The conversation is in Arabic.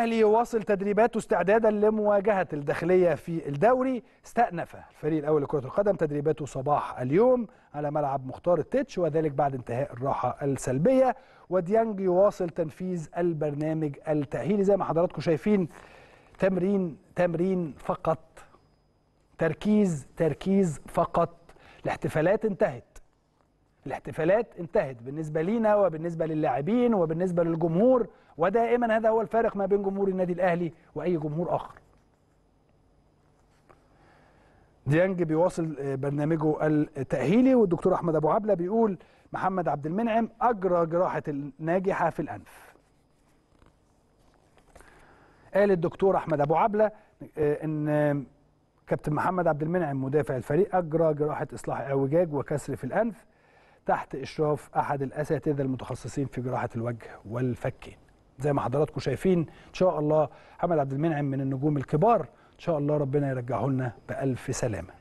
الأهلي يواصل تدريباته استعدادا لمواجهة الداخلية في الدوري استأنف الفريق الأول لكرة القدم تدريباته صباح اليوم على ملعب مختار التتش وذلك بعد انتهاء الراحة السلبية وديانج يواصل تنفيذ البرنامج التأهيلي زي ما حضراتكم شايفين تمرين تمرين فقط تركيز تركيز فقط الاحتفالات انتهت الاحتفالات انتهت بالنسبة لينا وبالنسبة للاعبين وبالنسبة للجمهور ودائما هذا هو الفارق ما بين جمهور النادي الأهلي وأي جمهور آخر ديانج بيواصل آه، برنامجه التأهيلي والدكتور أحمد أبو عبلة بيقول محمد عبد المنعم أجرى جراحة الناجحة في الأنف قال الدكتور أحمد أبو عبلة آه، أن آه، كابتن محمد عبد المنعم مدافع الفريق أجرى جراحة إصلاح اعوجاج وكسر في الأنف تحت إشراف أحد الأساتذة المتخصصين في جراحة الوجه والفكين زي ما حضراتكم شايفين إن شاء الله محمد عبد المنعم من النجوم الكبار إن شاء الله ربنا يرجعه لنا بألف سلامة